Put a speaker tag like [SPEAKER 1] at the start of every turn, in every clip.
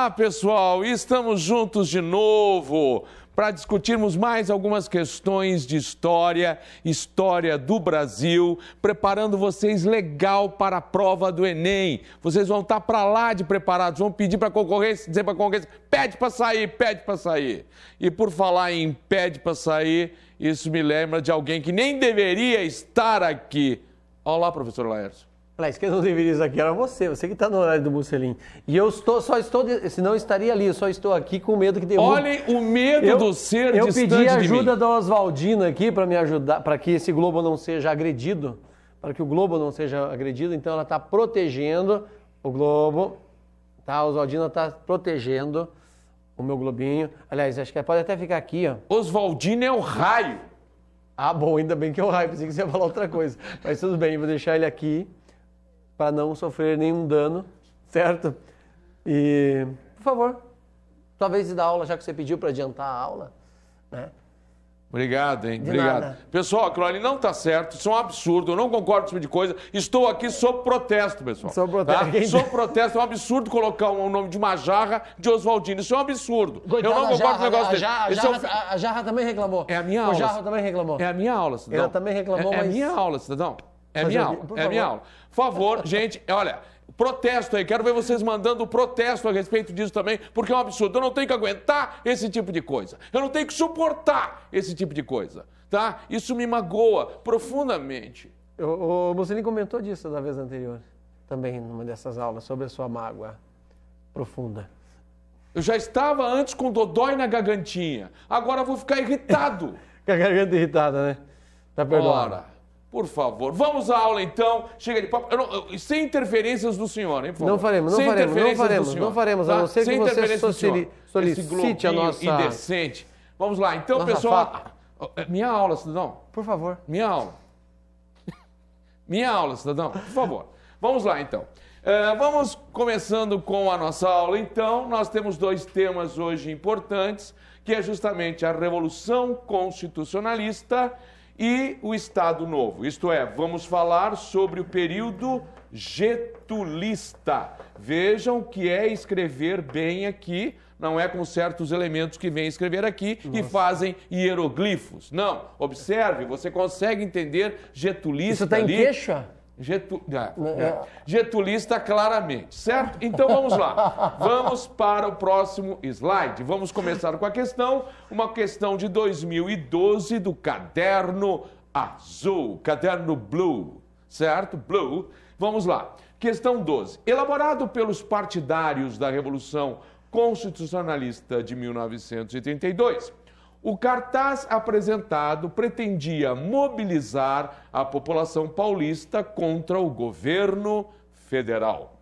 [SPEAKER 1] Olá, pessoal! Estamos juntos de novo para discutirmos mais algumas questões de história, história do Brasil, preparando vocês legal para a prova do Enem. Vocês vão estar tá para lá de preparados, vão pedir para a concorrência, dizer para a concorrência, pede para sair, pede para sair. E por falar em pede para sair, isso me lembra de alguém que nem deveria estar aqui. Olá, professor
[SPEAKER 2] Laércio. Aliás, ah, quem não deveria estar aqui era você, você que está no horário do Mussolini. E eu estou, só estou, senão estaria ali, eu só estou aqui com medo que derrube. Olhem o medo eu, do ser eu distante Eu pedi a ajuda da Oswaldina aqui para me ajudar, para que esse globo não seja agredido, para que o globo não seja agredido, então ela está protegendo o globo, tá? A Oswaldina está protegendo o meu globinho. Aliás, acho que pode até ficar aqui, ó. Oswaldina é o raio. Ah, bom, ainda bem que é o raio, pensei que você ia falar outra coisa. Mas tudo bem, vou deixar ele aqui para não sofrer nenhum dano, certo? E, por favor, talvez vez dar aula, já que você pediu para adiantar a aula, né?
[SPEAKER 1] Obrigado, hein? De Obrigado. Nada. Pessoal, aquilo ali não está certo, isso é um absurdo, eu não concordo com esse tipo de coisa. Estou aqui sob protesto, pessoal. Sob tá? protesto. Tá? Sob protesto, é um absurdo colocar o nome de uma jarra de Oswaldino. Isso é um absurdo. Coitada, eu não concordo com o negócio a, dele. A, é jarra, é um...
[SPEAKER 2] a, jarra, também reclamou. É a minha o aula. O jarra também reclamou. É a
[SPEAKER 1] minha aula, cidadão. Ela também reclamou, é, mas... É a minha aula, cidadão. É, é minha aula, é minha aula. Por favor, gente, olha, protesto aí, quero ver vocês mandando protesto a respeito disso também, porque é um absurdo. Eu não tenho que aguentar esse tipo de coisa. Eu não tenho que suportar esse tipo de coisa, tá? Isso me magoa profundamente.
[SPEAKER 2] O, o Mussolini comentou disso da vez anterior, também numa dessas aulas, sobre a sua mágoa profunda.
[SPEAKER 1] Eu já estava antes com dodói na gargantinha, agora vou ficar irritado.
[SPEAKER 2] Com a garganta irritada, né? Tá perdoado. Ora.
[SPEAKER 1] Por favor, vamos à aula então. Chega de papo. Não, sem interferências do senhor, hein, por favor. Não faremos, não sem faremos, não faremos, não faremos, tá? a não ser sem que você solicite, solicite a nossa. Indecente. Vamos lá, então, nossa pessoal. Fa... Ah, ah, minha aula, cidadão. Por favor. Minha aula. Minha aula, cidadão, por favor. Vamos lá, então. Uh, vamos começando com a nossa aula, então. Nós temos dois temas hoje importantes, que é justamente a Revolução Constitucionalista e o Estado Novo. Isto é, vamos falar sobre o período getulista. Vejam que é escrever bem aqui, não é com certos elementos que vêm escrever aqui Nossa. e fazem hieroglifos. Não, observe, você consegue entender getulista Isso está em queixa? Getu... É, é, né, é. Getulista claramente, certo? Então vamos lá. Vamos para o próximo slide. Vamos começar com a questão, uma questão de 2012 do caderno azul, caderno blue, certo? Blue. Vamos lá. Questão 12. Elaborado pelos partidários da Revolução Constitucionalista de 1932, o cartaz apresentado pretendia mobilizar a população paulista contra o governo federal.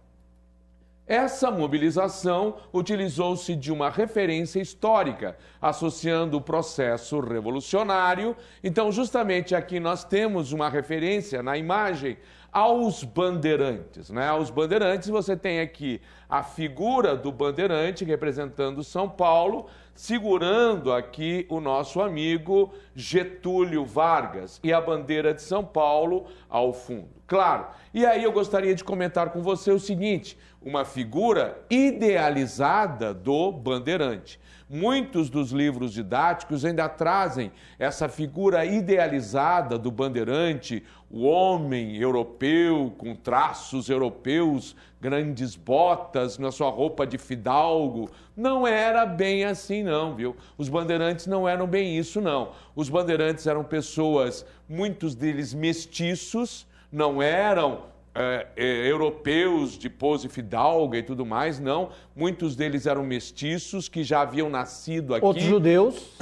[SPEAKER 1] Essa mobilização utilizou-se de uma referência histórica, associando o processo revolucionário. Então, justamente aqui nós temos uma referência na imagem aos bandeirantes. Né? Aos bandeirantes, você tem aqui a figura do bandeirante representando São Paulo segurando aqui o nosso amigo Getúlio Vargas e a bandeira de São Paulo ao fundo. Claro, e aí eu gostaria de comentar com você o seguinte: uma figura idealizada do bandeirante. Muitos dos livros didáticos ainda trazem essa figura idealizada do bandeirante, o homem europeu com traços europeus, grandes botas, na sua roupa de fidalgo. Não era bem assim, não, viu? Os bandeirantes não eram bem isso, não. Os bandeirantes eram pessoas, muitos deles mestiços, não eram é, é, europeus de pose fidalga e tudo mais, não. Muitos deles eram mestiços que já haviam nascido aqui. Outros
[SPEAKER 2] judeus.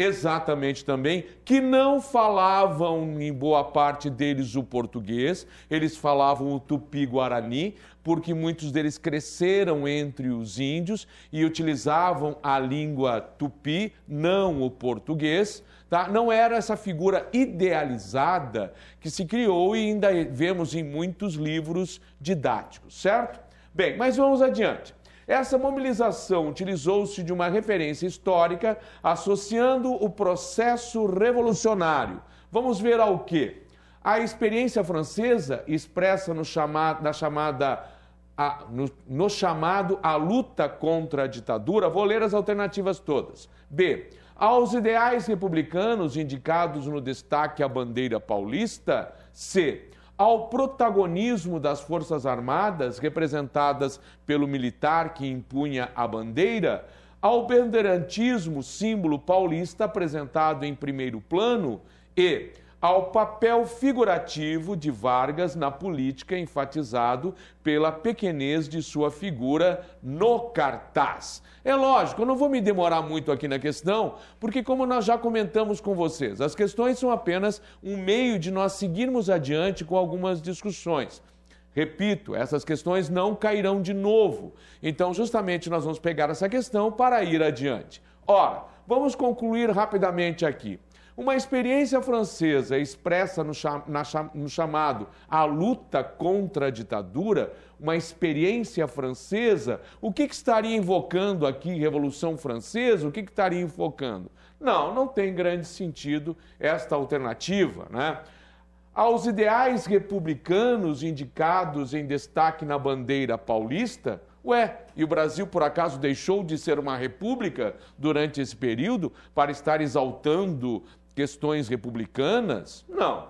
[SPEAKER 1] Exatamente também, que não falavam, em boa parte deles, o português, eles falavam o tupi-guarani, porque muitos deles cresceram entre os índios e utilizavam a língua tupi, não o português Tá? Não era essa figura idealizada que se criou e ainda vemos em muitos livros didáticos, certo? Bem, mas vamos adiante. Essa mobilização utilizou-se de uma referência histórica associando o processo revolucionário. Vamos ver ao que? A experiência francesa, expressa no na chamada a, no, no chamado à luta contra a ditadura, vou ler as alternativas todas. B. Aos ideais republicanos indicados no destaque à bandeira paulista. C. Ao protagonismo das Forças Armadas, representadas pelo militar que impunha a bandeira. Ao bandeirantismo, símbolo paulista apresentado em primeiro plano. E ao papel figurativo de Vargas na política, enfatizado pela pequenez de sua figura no cartaz. É lógico, eu não vou me demorar muito aqui na questão, porque, como nós já comentamos com vocês, as questões são apenas um meio de nós seguirmos adiante com algumas discussões. Repito, essas questões não cairão de novo. Então, justamente, nós vamos pegar essa questão para ir adiante. Ora, vamos concluir rapidamente aqui. Uma experiência francesa expressa no, cham, na, no chamado A Luta contra a Ditadura, uma experiência francesa, o que, que estaria invocando aqui Revolução Francesa? O que, que estaria invocando? Não, não tem grande sentido esta alternativa, né? Aos ideais republicanos indicados em destaque na bandeira paulista, Ué, e o Brasil por acaso deixou de ser uma república durante esse período para estar exaltando questões republicanas, não.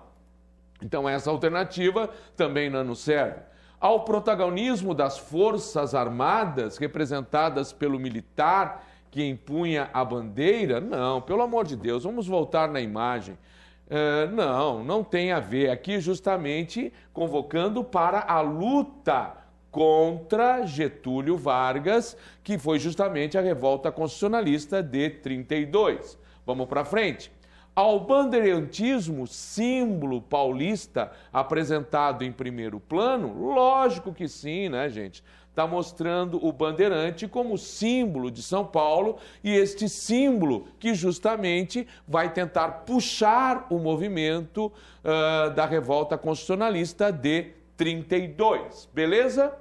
[SPEAKER 1] Então, essa alternativa também não nos serve. Ao protagonismo das Forças Armadas, representadas pelo militar que impunha a bandeira, não, pelo amor de Deus, vamos voltar na imagem. É, não, não tem a ver. Aqui, justamente convocando para a luta contra Getúlio Vargas, que foi justamente a revolta constitucionalista de 32. Vamos para frente ao bandeirantismo, símbolo paulista apresentado em primeiro plano? Lógico que sim, né, gente? Está mostrando o bandeirante como símbolo de São Paulo e este símbolo que justamente vai tentar puxar o movimento uh, da revolta constitucionalista de 32, beleza?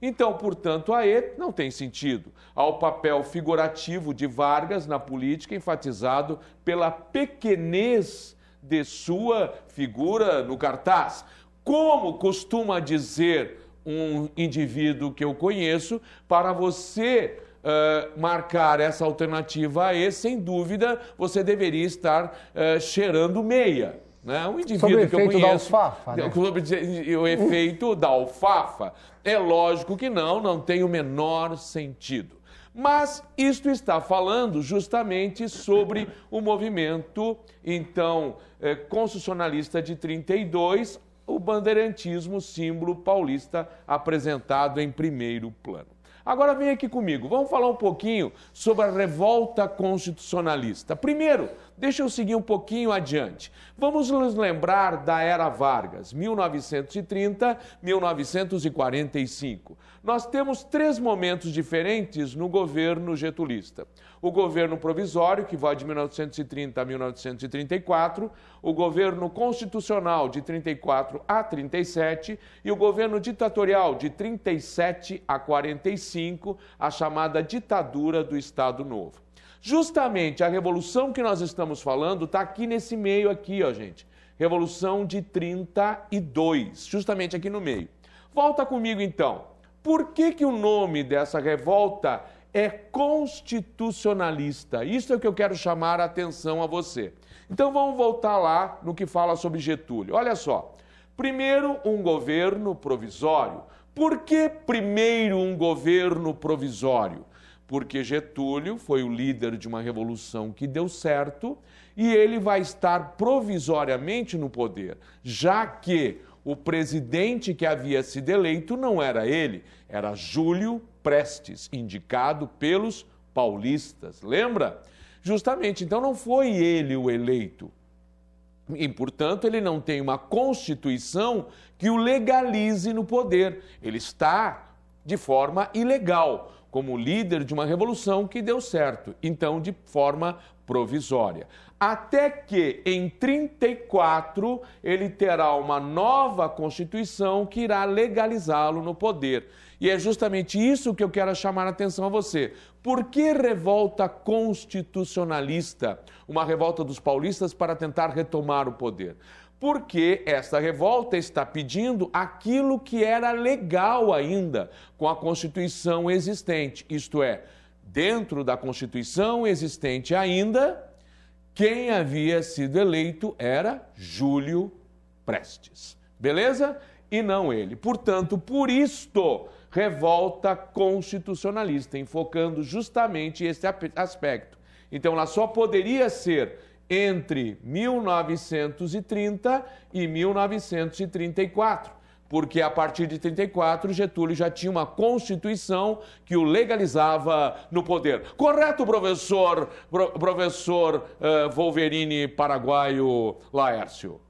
[SPEAKER 1] Então, portanto, a E não tem sentido. Ao papel figurativo de Vargas na política, enfatizado pela pequenez de sua figura no cartaz. Como costuma dizer um indivíduo que eu conheço, para você Uh, marcar essa alternativa a E, sem dúvida, você deveria estar uh, cheirando meia. Né? Um indivíduo Sobre que eu conheço. da alfafa. Né? Sobre o efeito da alfafa. É lógico que não, não tem o menor sentido. Mas isto está falando justamente sobre o movimento, então, é, eh, constitucionalista de 32, o bandeirantismo, símbolo paulista apresentado em primeiro plano. Agora vem aqui comigo, vamos falar um pouquinho sobre a revolta constitucionalista. Primeiro, Deixa eu seguir um pouquinho adiante. Vamos nos lembrar da era Vargas, 1930, 1945. Nós temos três momentos diferentes no governo getulista. O governo provisório, que vai de 1930 a 1934, o governo constitucional de 34 a 37 e o governo ditatorial de 37 a 45, a chamada ditadura do Estado Novo. Justamente a revolução que nós estamos falando está aqui nesse meio aqui, ó, gente. Revolução de 32, justamente aqui no meio. Volta comigo então. Por que que o nome dessa revolta é constitucionalista? Isso é o que eu quero chamar a atenção a você. Então vamos voltar lá no que fala sobre Getúlio. Olha só. Primeiro, um governo provisório. Por que primeiro um governo provisório? porque Getúlio foi o líder de uma revolução que deu certo e ele vai estar provisoriamente no poder, já que o presidente que havia sido eleito não era ele, era Júlio Prestes, indicado pelos paulistas. Lembra? Justamente, então não foi ele o eleito. E, portanto, ele não tem uma constituição que o legalize no poder. Ele está de forma ilegal como líder de uma revolução que deu certo, então de forma provisória. Até que em 34 ele terá uma nova constituição que irá legalizá-lo no poder. E é justamente isso que eu quero chamar a atenção a você. Por que revolta constitucionalista? Uma revolta dos paulistas para tentar retomar o poder porque esta revolta está pedindo aquilo que era legal ainda com a Constituição existente, isto é, dentro da Constituição existente ainda, quem havia sido eleito era Júlio Prestes. Beleza? E não ele. Portanto, por isto, revolta constitucionalista, enfocando justamente esse aspecto. Então, ela só poderia ser entre 1930 e 1934, porque a partir de 34 Getúlio já tinha uma constituição que o legalizava no poder. Correto, professor, pro, professor uh, Wolverine paraguaio Laércio?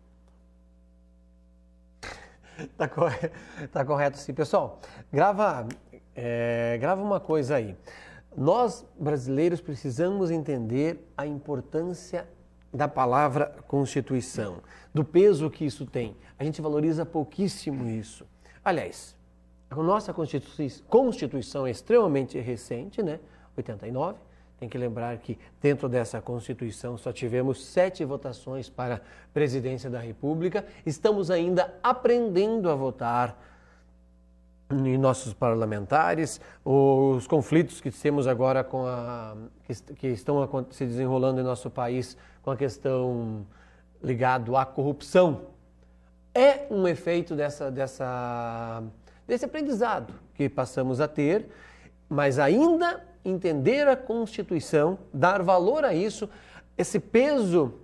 [SPEAKER 2] Tá, correto, tá correto sim. Pessoal, grava, é, grava uma coisa aí. Nós, brasileiros, precisamos entender a importância da palavra Constituição, do peso que isso tem. A gente valoriza pouquíssimo isso. Aliás, a nossa Constituição é extremamente recente, né? 89. Tem que lembrar que dentro dessa Constituição só tivemos sete votações para a presidência da República. Estamos ainda aprendendo a votar em nossos parlamentares, os conflitos que temos agora com a que, que estão se desenrolando em nosso país com a questão ligado à corrupção, é um efeito dessa, dessa, desse aprendizado que passamos a ter, mas ainda entender a Constituição, dar valor a isso, esse peso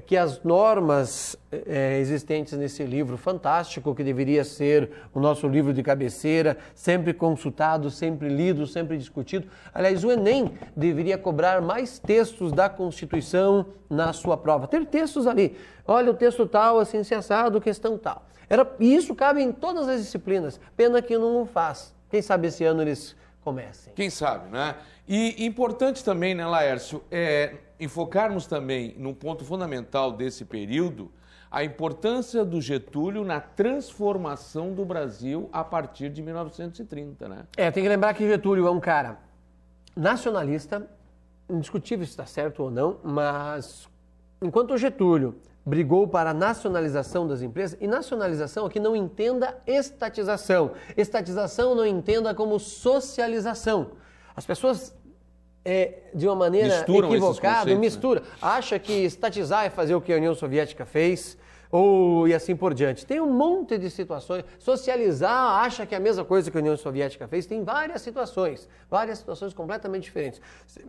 [SPEAKER 2] que as normas é, existentes nesse livro fantástico, que deveria ser o nosso livro de cabeceira, sempre consultado, sempre lido, sempre discutido. Aliás, o Enem deveria cobrar mais textos da Constituição na sua prova. Ter textos ali. Olha, o texto tal, assim, censado, assim, questão tal. Era, e isso cabe em todas as disciplinas. Pena que não faz. Quem sabe esse ano eles comecem. Quem sabe,
[SPEAKER 1] né? E importante também, né, Laércio, é enfocarmos também num ponto fundamental desse período, a importância do Getúlio na transformação do Brasil a partir de 1930, né?
[SPEAKER 2] É, tem que lembrar que Getúlio é um cara nacionalista, indiscutível se está certo ou não, mas enquanto o Getúlio brigou para a nacionalização das empresas, e nacionalização aqui não entenda estatização. Estatização não entenda como socialização. As pessoas, é, de uma maneira Misturam equivocada, né? mistura, né? acha que estatizar é fazer o que a União Soviética fez, ou e assim por diante. Tem um monte de situações. Socializar acha que é a mesma coisa que a União Soviética fez. Tem várias situações, várias situações completamente diferentes.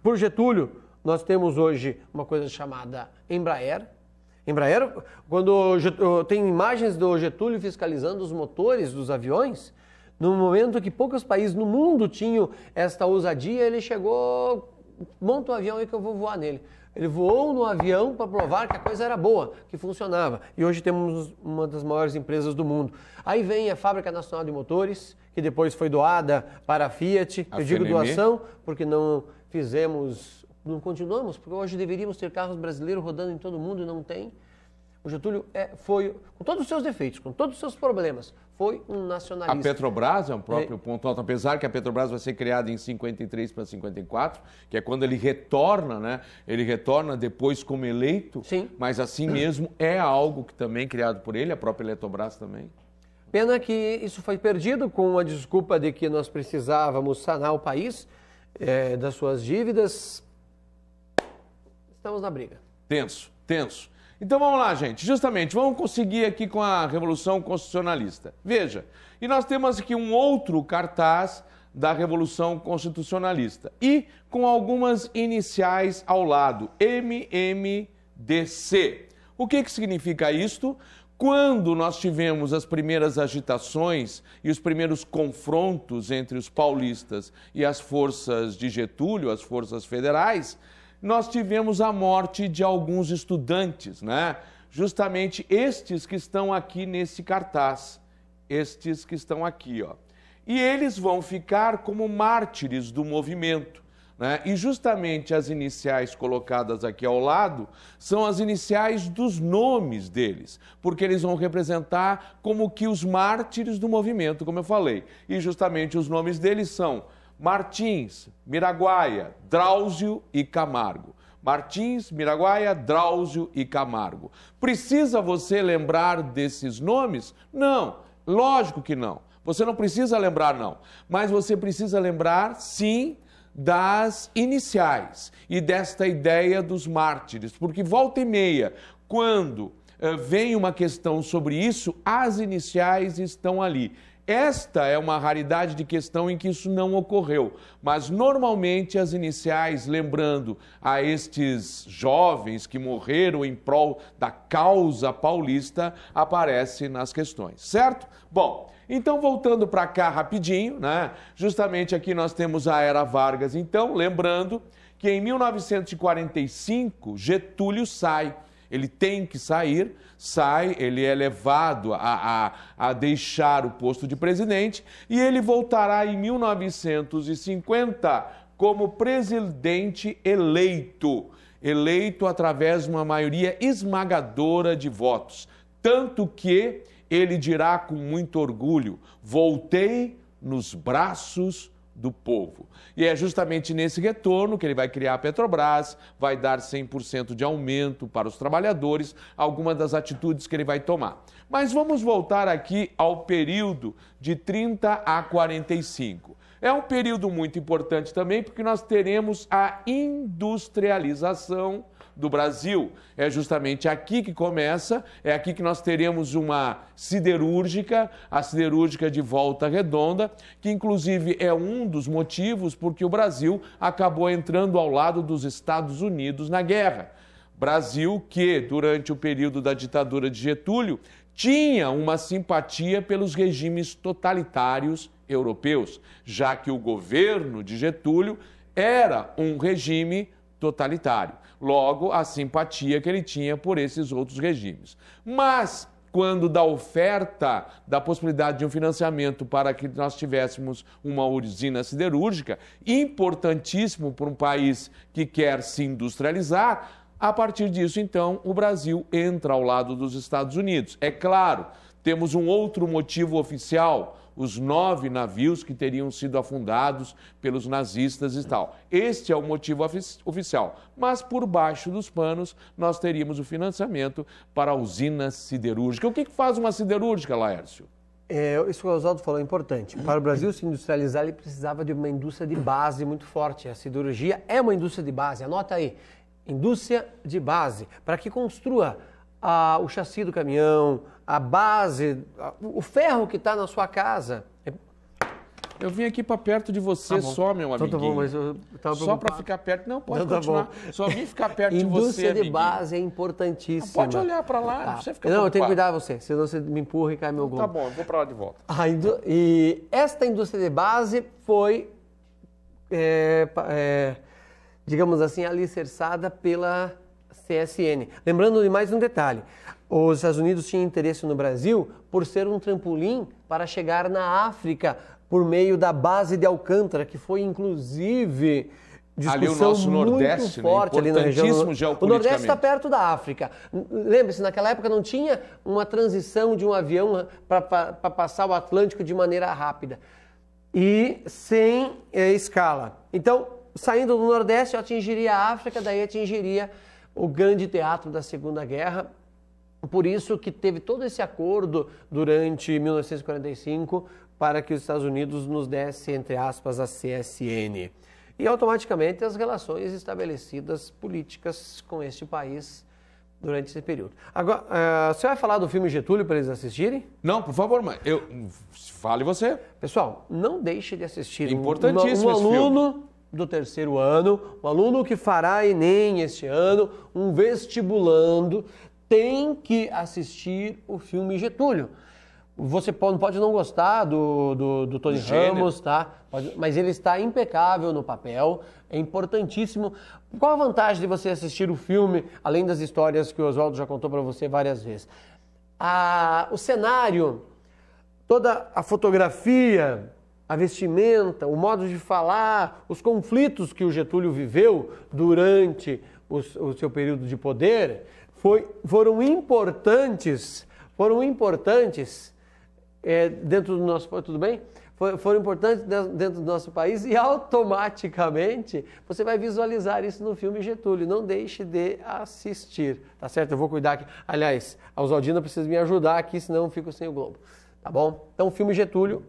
[SPEAKER 2] Por Getúlio, nós temos hoje uma coisa chamada Embraer, Embraer, quando tem imagens do Getúlio fiscalizando os motores dos aviões, no momento que poucos países no mundo tinham esta ousadia, ele chegou, monta o um avião aí que eu vou voar nele. Ele voou no avião para provar que a coisa era boa, que funcionava. E hoje temos uma das maiores empresas do mundo. Aí vem a Fábrica Nacional de Motores, que depois foi doada para a Fiat. A eu FNM. digo doação porque não fizemos não continuamos, porque hoje deveríamos ter carros brasileiros rodando em todo mundo e não tem. O Getúlio é, foi, com todos os seus defeitos, com todos os seus problemas, foi um nacionalista. A
[SPEAKER 1] Petrobras é um próprio é. ponto alto, apesar que a Petrobras vai ser criada em 53 para 54, que é quando ele retorna, né? Ele retorna depois como eleito, Sim. mas assim mesmo é algo que também é criado por ele, a própria Eletrobras também.
[SPEAKER 2] Pena que isso foi perdido com a desculpa de que nós precisávamos sanar o país é, das suas dívidas Estamos na briga.
[SPEAKER 1] Tenso, tenso. Então vamos lá, gente. Justamente, vamos conseguir aqui com a Revolução Constitucionalista. Veja, e nós temos aqui um outro cartaz da Revolução Constitucionalista e com algumas iniciais ao lado, MMDC. O que, que significa isto? Quando nós tivemos as primeiras agitações e os primeiros confrontos entre os paulistas e as forças de Getúlio, as forças federais, nós tivemos a morte de alguns estudantes, né? Justamente estes que estão aqui nesse cartaz, estes que estão aqui, ó. E eles vão ficar como mártires do movimento. Né? E justamente as iniciais colocadas aqui ao lado são as iniciais dos nomes deles, porque eles vão representar como que os mártires do movimento, como eu falei. E justamente os nomes deles são Martins, Miraguaia, Drauzio e Camargo. Martins, Miraguaia, Drauzio e Camargo. Precisa você lembrar desses nomes? Não, lógico que não. Você não precisa lembrar, não. Mas você precisa lembrar, sim, das iniciais e desta ideia dos mártires, porque volta e meia, quando eh, vem uma questão sobre isso, as iniciais estão ali. Esta é uma raridade de questão em que isso não ocorreu, mas normalmente as iniciais, lembrando a estes jovens que morreram em prol da causa paulista, aparecem nas questões, certo? Bom, então voltando para cá rapidinho, né? Justamente aqui nós temos a era Vargas. Então, lembrando que em 1945 Getúlio sai ele tem que sair, sai, ele é levado a, a, a deixar o posto de presidente e ele voltará em 1950 como presidente eleito. Eleito através de uma maioria esmagadora de votos. Tanto que ele dirá com muito orgulho: voltei nos braços do povo. E é justamente nesse retorno que ele vai criar a Petrobras, vai dar 100% de aumento para os trabalhadores, algumas das atitudes que ele vai tomar. Mas vamos voltar aqui ao período de 30 a 45. É um período muito importante também porque nós teremos a industrialização do Brasil. É justamente aqui que começa, é aqui que nós teremos uma siderúrgica, a siderúrgica de Volta Redonda, que inclusive é um dos motivos porque o Brasil acabou entrando ao lado dos Estados Unidos na guerra. Brasil que, durante o período da ditadura de Getúlio, tinha uma simpatia pelos regimes totalitários europeus, já que o governo de Getúlio era um regime totalitário. Logo, a simpatia que ele tinha por esses outros regimes. Mas, quando da oferta da possibilidade de um financiamento para que nós tivéssemos uma usina siderúrgica, importantíssimo para um país que quer se industrializar, a partir disso, então, o Brasil entra ao lado dos Estados Unidos. É claro temos um outro motivo oficial: os nove navios que teriam sido afundados pelos nazistas e tal. Este é o motivo oficial. Mas por baixo dos panos, nós teríamos o financiamento para a usina siderúrgica. O que, faz uma siderúrgica, Laércio?
[SPEAKER 2] É, isso que o Oswaldo falou é importante. Para o Brasil se industrializar, ele precisava de uma indústria de base muito forte. A siderurgia é uma indústria de base, anota aí. Indústria de base, para que construa a, o chassi do caminhão, a base, a, o ferro que está na sua casa. Eu vim aqui para perto de você tá só, meu amigo. Então, tá bom, mas eu tava só para ficar perto. Não, pode não, tá continuar. Tá só vim ficar perto de você, Indústria de base é importantíssima.
[SPEAKER 1] Ah, pode olhar para lá, tá. você fica Não, eu
[SPEAKER 2] tenho que cuidar de você, senão você me empurra e cai meu gol. Então tá bom,
[SPEAKER 1] eu vou para lá de volta.
[SPEAKER 2] Indú... E esta indústria de base foi, é, é, digamos assim, alicerçada pela CSN. Lembrando de mais um detalhe: os Estados Unidos tinham interesse no Brasil por ser um trampolim para chegar na África por meio da base de Alcântara, que foi inclusive discussão ali o nosso muito Nordeste, né? forte né? ali na região. O Nordeste está perto da África. Lembre-se, naquela época não tinha uma transição de um avião para passar o Atlântico de maneira rápida e sem eh, escala. Então, saindo do Nordeste, eu atingiria a África, daí atingiria o grande teatro da Segunda Guerra. Por isso que teve todo esse acordo durante 1945 para que os Estados Unidos nos desse, entre aspas, a CSN. E automaticamente as relações estabelecidas políticas com este país durante esse período. Agora, uh, você vai falar do filme Getúlio para eles assistirem? Não, por favor, mas Eu, fale você. Pessoal, não deixe de assistir. Importantíssimo um, um aluno, do terceiro ano, um aluno que fará Enem este ano, um vestibulando, tem que assistir o filme Getúlio. Você pode não gostar do, do, do Tony Ramos, tá? Pode, mas ele está impecável no papel, é importantíssimo. Qual a vantagem de você assistir o filme, além das histórias que o Oswaldo já contou para você várias vezes? A, o cenário, toda a fotografia, a vestimenta, o modo de falar, os conflitos que o Getúlio viveu durante o, o seu período de poder, foi, foram importantes, foram importantes é, dentro do nosso tudo bem? For, foram importantes dentro do nosso país e automaticamente você vai visualizar isso no filme Getúlio. Não deixe de assistir, tá certo? Eu vou cuidar aqui. Aliás, a Osaldina precisa me ajudar aqui, senão eu fico sem o Globo. Tá bom? Então, filme Getúlio,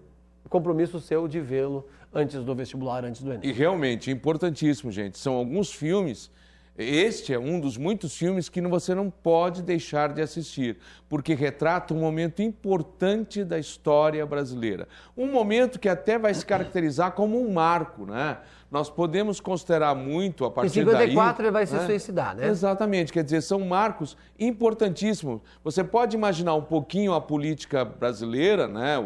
[SPEAKER 2] compromisso seu de vê-lo antes do vestibular, antes do Enem.
[SPEAKER 1] E realmente, é importantíssimo, gente. São alguns filmes este é um dos muitos filmes que você não pode deixar de assistir, porque retrata um momento importante da história brasileira. Um momento que até vai se caracterizar como um marco, né? Nós podemos considerar muito a partir daí... Em 54 daí, ele vai né? se suicidar, né? Exatamente, quer dizer, são marcos importantíssimos. Você pode imaginar um pouquinho a política brasileira, né?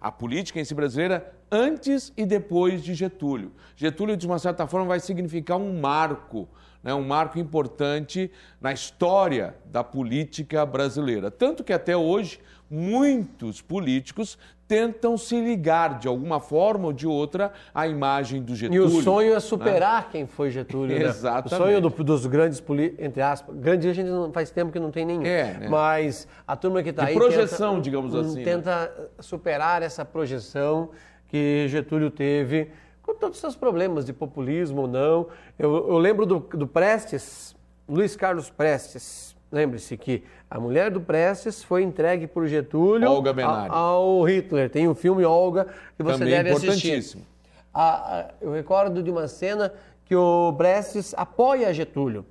[SPEAKER 1] A política em si brasileira antes e depois de Getúlio. Getúlio, de uma certa forma, vai significar um marco né, um marco importante na história da política brasileira. Tanto que até hoje muitos políticos tentam se ligar de alguma forma ou de outra à imagem do Getúlio. E o sonho é né? superar né? quem foi
[SPEAKER 2] Getúlio. Né? Exatamente. O sonho do, dos grandes políticos, entre aspas, grandes a gente não, faz tempo que não tem nenhum. É, né? Mas a turma que está aí projeção, tenta, digamos assim. Né? Tenta superar essa projeção que Getúlio teve com todos os seus problemas de populismo ou não. Eu, eu lembro do, do Prestes, Luiz Carlos Prestes, Lembre-se que a mulher do Prestes foi entregue por Getúlio a, ao Hitler. Tem um filme Olga que você Também deve importantíssimo. assistir. A, a, eu recordo de uma cena que o Prestes apoia Getúlio.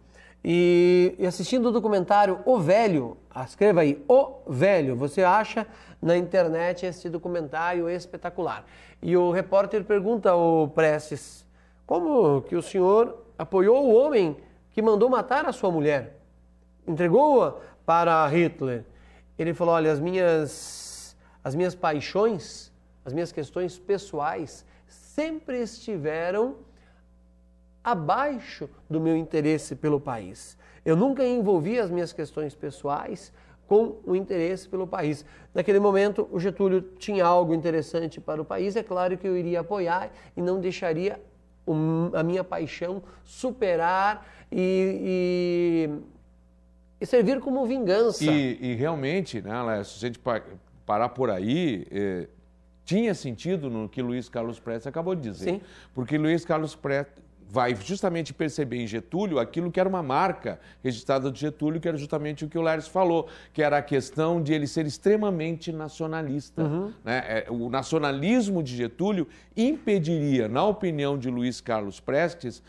[SPEAKER 2] E, e assistindo o documentário O Velho, ah, escreva aí O Velho, você acha na internet esse documentário espetacular. E o repórter pergunta ao Prestes, como que o senhor apoiou o homem que mandou matar a sua mulher? Entregou-a para Hitler. Ele falou, olha, as minhas, as minhas paixões, as minhas questões pessoais sempre estiveram abaixo do meu interesse pelo país. Eu nunca envolvi as minhas questões pessoais com o interesse pelo país. Naquele momento, o Getúlio tinha algo interessante para o país, é claro que eu iria apoiar e não deixaria a minha paixão superar e, e, e servir como vingança.
[SPEAKER 1] E, e realmente, né, Laércio, se a gente parar por aí, eh, tinha sentido no que Luiz Carlos Prestes acabou de dizer. Sim. Porque Luiz Carlos Prestes vai justamente perceber em Getúlio aquilo que era uma marca registrada de Getúlio, que era justamente o que o Laércio falou, que era a questão de ele ser extremamente nacionalista. Uhum. Né? É, o nacionalismo de Getúlio impediria, na opinião de Luiz Carlos Prestes,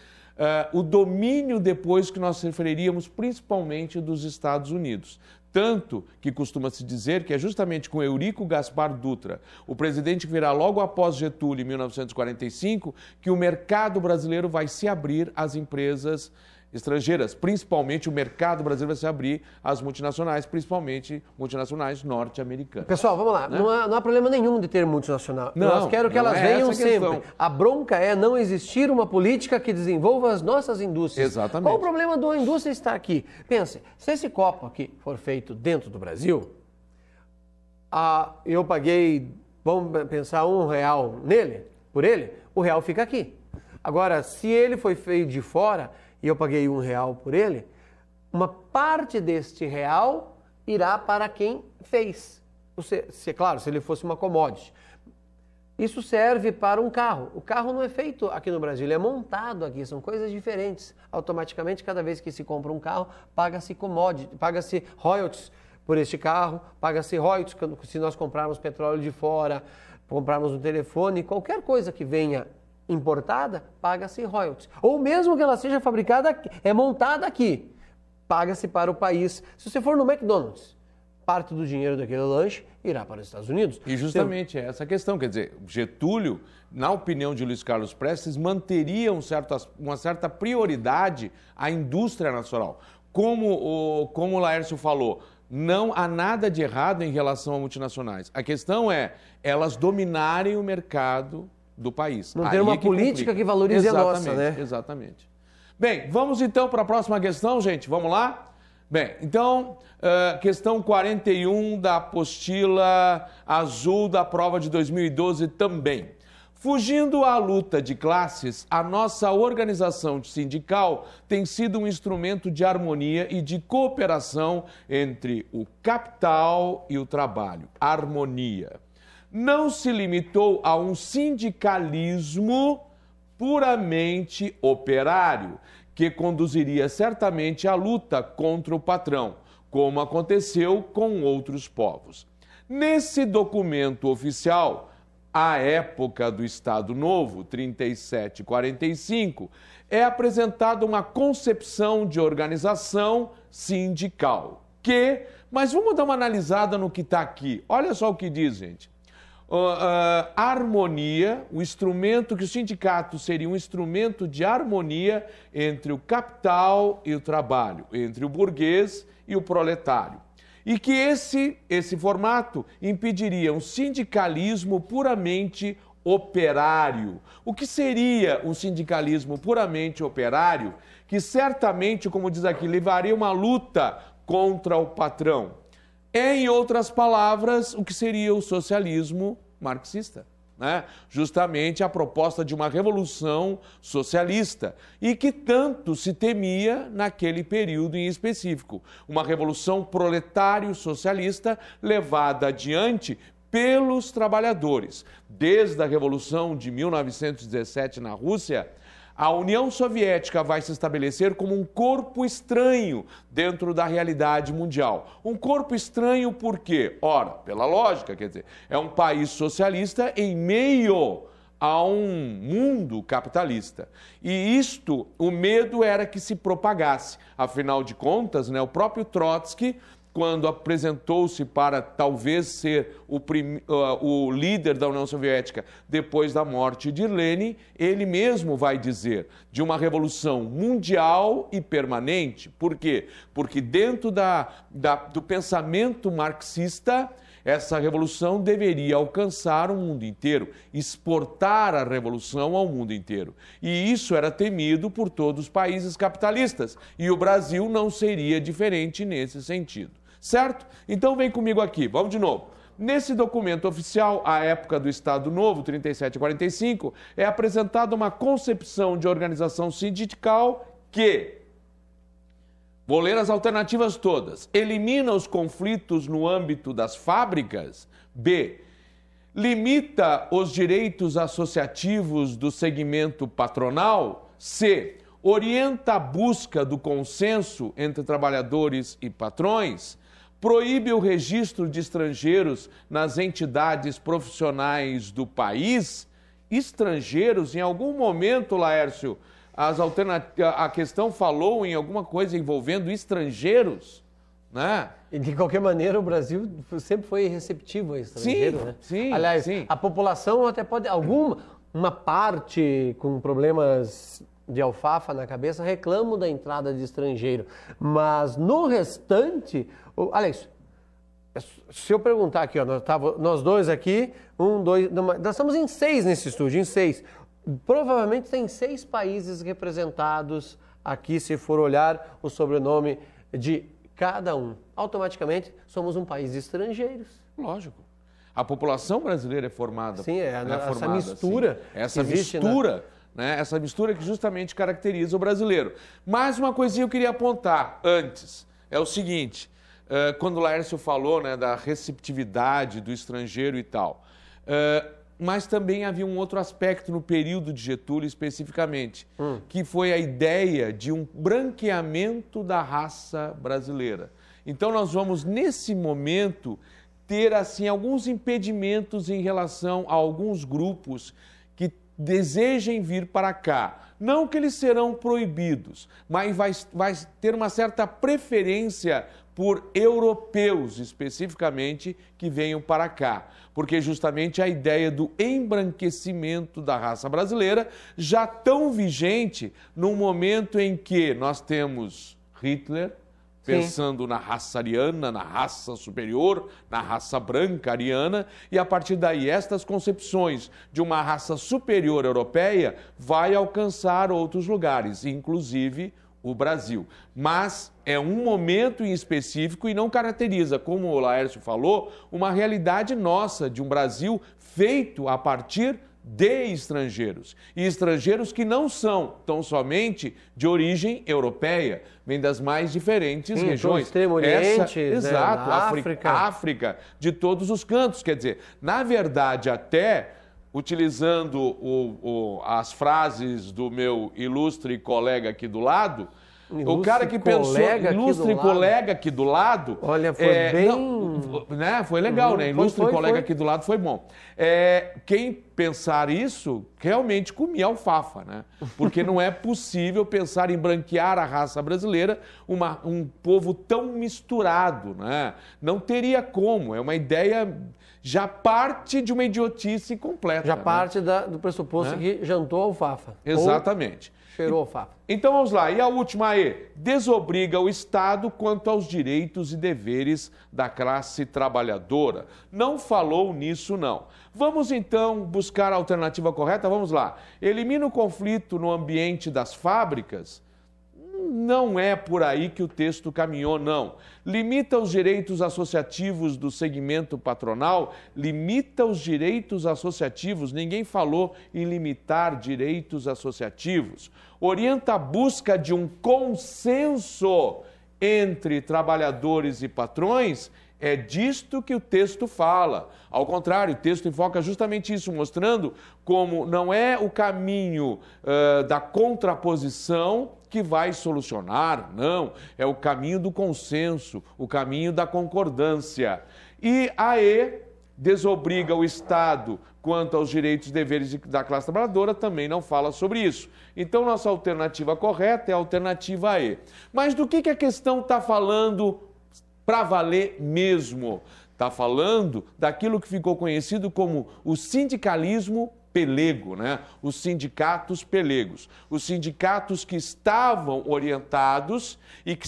[SPEAKER 1] Uh, o domínio depois que nós referiríamos principalmente dos Estados Unidos. Tanto que costuma se dizer que é justamente com Eurico Gaspar Dutra, o presidente que virá logo após Getúlio em 1945, que o mercado brasileiro vai se abrir às empresas estrangeiras, principalmente o mercado brasileiro vai se abrir às multinacionais,
[SPEAKER 2] principalmente multinacionais norte-americanas. Pessoal, vamos lá. Né? Não, há, não, há, problema nenhum de ter multinacional. Não, Nós quero que elas é venham sempre. A bronca é não existir uma política que desenvolva as nossas indústrias. Exatamente. Qual o problema da indústria estar aqui? Pense, se esse copo aqui for feito dentro do Brasil, eu paguei, vamos pensar, um real nele, por ele, o real fica aqui. Agora, se ele foi feito de fora e eu paguei um real por ele, uma parte deste real irá para quem fez. Você, se, claro, se ele fosse uma commodity. Isso serve para um carro. O carro não é feito aqui no Brasil, ele é montado aqui, são coisas diferentes. Automaticamente, cada vez que se compra um carro, paga-se commodity, paga-se royalties por este carro, paga-se royalties se nós comprarmos petróleo de fora, comprarmos um telefone, qualquer coisa que venha importada, paga-se royalties. Ou mesmo que ela seja fabricada, é montada aqui, paga-se para o país. Se você for no McDonald's, parte do dinheiro daquele lanche irá para os Estados
[SPEAKER 1] Unidos. E justamente é essa a questão, quer dizer, Getúlio, na opinião de Luiz Carlos Prestes, manteria um certo, uma certa prioridade à indústria nacional. Como o, como o Laércio falou, não há nada de errado em relação a multinacionais. A questão é elas dominarem o mercado do país. Não ter uma é que política complica. que valorize exatamente, a nossa, né? Exatamente. Bem, vamos então para a próxima questão, gente. Vamos lá? Bem, então, uh, questão 41 da apostila azul da prova de 2012 também. Fugindo à luta de classes, a nossa organização sindical tem sido um instrumento de harmonia e de cooperação entre o capital e o trabalho. Harmonia não se limitou a um sindicalismo puramente operário, que conduziria certamente à luta contra o patrão, como aconteceu com outros povos. Nesse documento oficial, à época do Estado Novo, (37/45), é apresentada uma concepção de organização sindical. Que, mas vamos dar uma analisada no que está aqui. Olha só o que diz, gente uh, harmonia, o instrumento que o sindicato seria um instrumento de harmonia entre o capital e o trabalho, entre o burguês e o proletário. E que esse, esse formato impediria um sindicalismo puramente operário. O que seria um sindicalismo puramente operário? Que certamente, como diz aqui, levaria uma luta contra o patrão. É, em outras palavras, o que seria o socialismo marxista. Né? Justamente a proposta de uma revolução socialista e que tanto se temia naquele período em específico. Uma revolução proletário-socialista levada adiante pelos trabalhadores. Desde a Revolução de 1917 na Rússia a União Soviética vai se estabelecer como um corpo estranho dentro da realidade mundial. Um corpo estranho por quê? Ora, pela lógica, quer dizer, é um país socialista em meio a um mundo capitalista. E isto, o medo era que se propagasse. Afinal de contas, né, o próprio Trotsky quando apresentou-se para talvez ser o, prim... uh, o, líder da União Soviética depois da morte de Lenin, ele mesmo vai dizer de uma revolução mundial e permanente. Por quê? Porque dentro da, da, do pensamento marxista, essa revolução deveria alcançar o mundo inteiro, exportar a revolução ao mundo inteiro. E isso era temido por todos os países capitalistas, e o Brasil não seria diferente nesse sentido certo? Então vem comigo aqui, vamos de novo. Nesse documento oficial, à época do Estado Novo, 37 e 45, é apresentada uma concepção de organização sindical que, vou ler as alternativas todas, elimina os conflitos no âmbito das fábricas, B, limita os direitos associativos do segmento patronal, C, orienta a busca do consenso entre trabalhadores e patrões, proíbe o registro de estrangeiros nas entidades profissionais do país. Estrangeiros, em algum momento, Laércio, as a questão falou em alguma coisa envolvendo estrangeiros, né? E de qualquer
[SPEAKER 2] maneira, o Brasil sempre foi receptivo a estrangeiros, sim, né? Sim, Aliás, sim. a população até pode... Alguma, uma parte com problemas de alfafa na cabeça, reclamam da entrada de estrangeiro. Mas no restante, o... Alex, é se eu perguntar aqui, ó, nós, tava, nós dois aqui, um, dois, nós estamos em seis nesse estúdio, em seis. Provavelmente tem seis países representados aqui, se for olhar o sobrenome de cada um. Automaticamente somos um país de estrangeiros. Lógico. A população brasileira é formada. Sim, é, é essa formada, mistura. Assim. Essa mistura. Na
[SPEAKER 1] né? Essa mistura que justamente caracteriza o brasileiro. Mais uma coisinha eu queria apontar antes é o seguinte: quando o Laércio falou né, da receptividade do estrangeiro e tal, mas também havia um outro aspecto no período de Getúlio especificamente, hum. que foi a ideia de um branqueamento da raça brasileira. Então nós vamos nesse momento ter assim alguns impedimentos em relação a alguns grupos que desejem vir para cá. Não que eles serão proibidos, mas vai, vai ter uma certa preferência por europeus, especificamente, que venham para cá. Porque justamente a ideia do embranquecimento da raça brasileira já tão vigente num momento em que nós temos Hitler, pensando Sim. na raça ariana, na raça superior, na raça branca ariana, e a partir daí estas concepções de uma raça superior europeia vai alcançar outros lugares, inclusive o Brasil. Mas é um momento em específico e não caracteriza, como o Laércio falou, uma realidade nossa de um Brasil feito a partir de estrangeiros, e estrangeiros que não são tão somente de origem europeia, vêm das mais diferentes Sim, hum, regiões. Do Extremo Oriente, Essa, né? exato, África. África, de todos os cantos. Quer dizer, na verdade, até utilizando o, o, as frases do meu ilustre colega aqui do lado, Ilustre o cara que pensou, ilustre aqui colega aqui do lado. Olha, é, foi é, bem. Não, né, foi legal, uhum, né? Ilustre foi, foi, colega foi. aqui do lado foi bom. É, quem pensar isso, realmente comia alfafa, né? Porque não é possível pensar em branquear a raça brasileira, uma, um povo tão misturado, né? Não teria como. É uma ideia já parte de uma idiotice completa. Já né? parte
[SPEAKER 2] da, do pressuposto né? que jantou alfafa. Exatamente.
[SPEAKER 1] Ou... Cheirou Então vamos lá. E a última aí. Desobriga o Estado quanto aos direitos e deveres da classe trabalhadora. Não falou nisso, não. Vamos então buscar a alternativa correta? Vamos lá. Elimina o conflito no ambiente das fábricas? Não é por aí que o texto caminhou, não. Limita os direitos associativos do segmento patronal, limita os direitos associativos. Ninguém falou em limitar direitos associativos orienta a busca de um consenso entre trabalhadores e patrões, é disto que o texto fala. Ao contrário, o texto enfoca justamente isso, mostrando como não é o caminho uh, da contraposição que vai solucionar, não. É o caminho do consenso, o caminho da concordância. E a E desobriga o Estado quanto aos direitos e deveres da classe trabalhadora, também não fala sobre isso. Então, nossa alternativa correta é a alternativa E. Mas do que, que a questão está falando para valer mesmo? Está falando daquilo que ficou conhecido como o sindicalismo pelego, né? Os sindicatos pelegos, os sindicatos que estavam orientados e que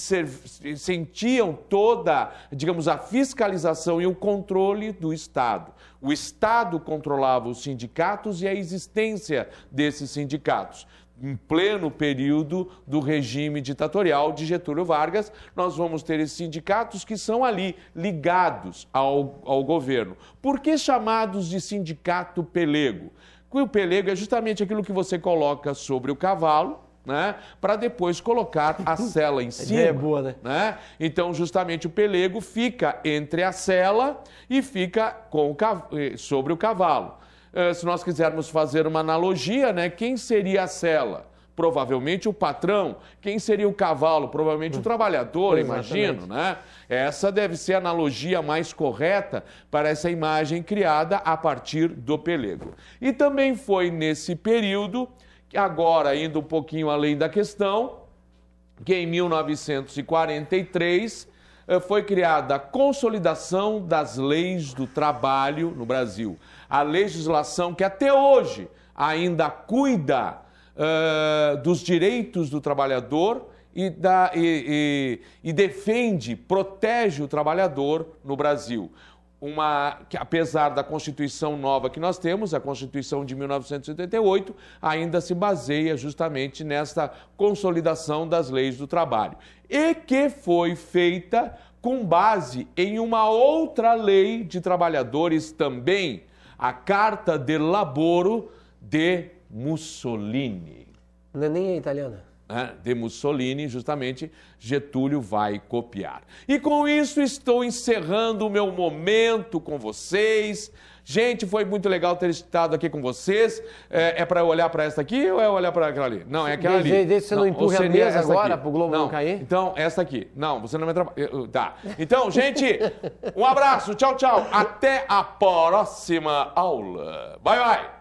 [SPEAKER 1] sentiam toda, digamos, a fiscalização e o controle do Estado. O Estado controlava os sindicatos e a existência desses sindicatos. Em pleno período do regime ditatorial de Getúlio Vargas, nós vamos ter esses sindicatos que são ali ligados ao, ao governo. Por que chamados de sindicato pelego? o pelego é justamente aquilo que você coloca sobre o cavalo né? Para depois colocar a cela em é cima. É boa, né? né? Então, justamente o pelego fica entre a cela e fica com o cav... Eh, sobre o cavalo. Eh, se nós quisermos fazer uma analogia, né? Quem seria a cela? Provavelmente o patrão. Quem seria o cavalo? Provavelmente o hum. trabalhador, imagino, né? Essa deve ser a analogia mais correta para essa imagem criada a partir do pelego. E também foi nesse período agora indo um pouquinho além da questão, que em 1943 eh, foi criada a Consolidação das Leis do Trabalho no Brasil. A legislação que até hoje ainda cuida uh, dos direitos do trabalhador e, da, e, e, e defende, protege o trabalhador no Brasil uma que apesar da Constituição nova que nós temos, a Constituição de 1988, ainda se baseia justamente nesta consolidação das leis do trabalho e que foi feita com base em uma outra lei de trabalhadores também, a Carta de Laboro de Mussolini.
[SPEAKER 2] Não é nem a italiana
[SPEAKER 1] né, de Mussolini, justamente Getúlio vai copiar. E com isso estou encerrando o meu momento com vocês. Gente, foi muito legal ter estado aqui com vocês. É, é para eu olhar para esta aqui ou é olhar para aquela ali? Não, é aquela ali. Deixa, você não, não empurra a mesa é agora para o Globo não, não, cair. Então, essa aqui. Não, você não me atrapalha. Tá. Então, gente, um abraço. Tchau, tchau. Até a próxima aula. Bye, bye.